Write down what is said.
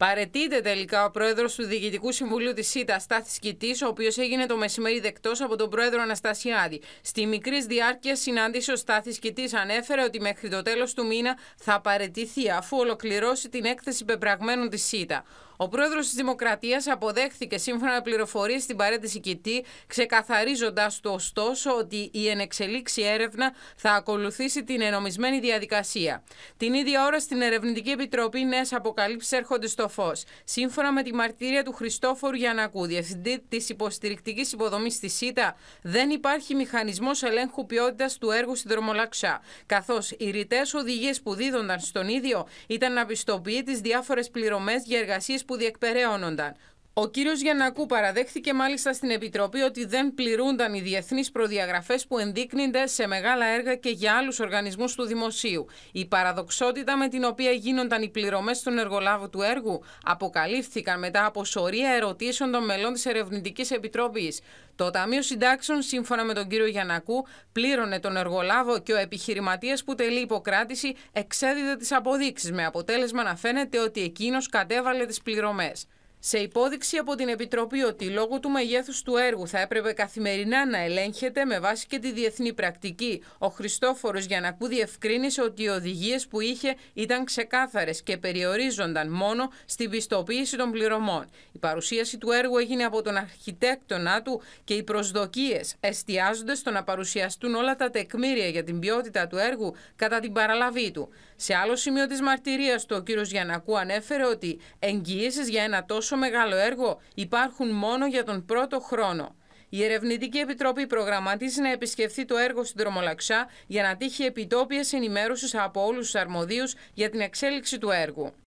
Παρετείται τελικά ο πρόεδρος του Διοικητικού Συμβουλίου της ΣΥΤΑ, Στάθης Κητής, ο οποίος έγινε το μεσημέρι δεκτός από τον πρόεδρο Αναστασιάδη. Στη μικρή διάρκεια συνάντησης, ο Στάθης Κητής ανέφερε ότι μέχρι το τέλος του μήνα θα παρετηθεί αφού ολοκληρώσει την έκθεση πεπραγμένων της ΣΥΤΑ. Ο πρόεδρος της Δημοκρατίας αποδέχθηκε σύμφωνα με πληροφορίες στην παρέτηση Κητή, ξεκαθαρίζοντας του ωστόσο ότι η ενεξελίξη έρευνα θα ακολουθήσει την ενομισμένη διαδικασία. Την ίδια ώρα στην Ερευνητική Επιτροπή νέες αποκαλύψεις έρχονται στο Φως. Σύμφωνα με τη μαρτυρία του Χριστόφορου Γιανακού, διευθυντή της υποστηρικτικής υποδομής τη ΣΥΤΑ, δεν υπάρχει μηχανισμός ελέγχου ποιότητας του έργου στη δρομολάξα. Καθώς οι ρητές οδηγίες που δίδονταν στον ίδιο ήταν να πιστοποιεί τις διάφορες πληρωμές για εργασίες που διεκπεραιώνονταν. Ο κύριος Γιανακού παραδέχθηκε μάλιστα στην Επιτροπή ότι δεν πληρούνταν οι διεθνείς προδιαγραφές που ενδείκνυνται σε μεγάλα έργα και για άλλους οργανισμούς του δημοσίου. Η παραδοξότητα με την οποία γίνονταν οι πληρωμές στον εργολάβο του έργου αποκαλύφθηκαν μετά από σωρία ερωτήσεων των μελών της Ερευνητικής Επιτροπής. Το Ταμείο Συντάξεων, σύμφωνα με τον κύριο Γιανακού, πλήρωνε τον εργολάβο και ο επιχειρηματίας που τελεί υποκράτηση εξέδιδε τις αποδείξεις, με αποτέλεσμα να φαίνεται ότι εκείνος κατέβαλε τις πληρωμές. Σε υπόδειξη από την Επιτροπή ότι λόγω του μεγέθους του έργου θα έπρεπε καθημερινά να ελέγχεται με βάση και τη διεθνή πρακτική, ο Χριστόφορος Γιανακού διευκρίνησε ότι οι οδηγίες που είχε ήταν ξεκάθαρες και περιορίζονταν μόνο στην πιστοποίηση των πληρωμών. Η παρουσίαση του έργου έγινε από τον αρχιτέκτονά του και οι προσδοκίες εστιάζονται στο να παρουσιαστούν όλα τα τεκμήρια για την ποιότητα του έργου κατά την παραλαβή του. Σε άλλο σημείο της μαρτυρίας του, ο κ. Γιανακού ανέφερε ότι εγγυήσεις για ένα τόσο τόσο μεγάλο έργο υπάρχουν μόνο για τον πρώτο χρόνο. Η Ερευνητική Επιτροπή προγραμματίζει να επισκεφθεί το έργο στην Τρομολαξά για να τύχει επιτόπιες ενημέρωσης από όλους τους αρμοδίους για την εξέλιξη του έργου.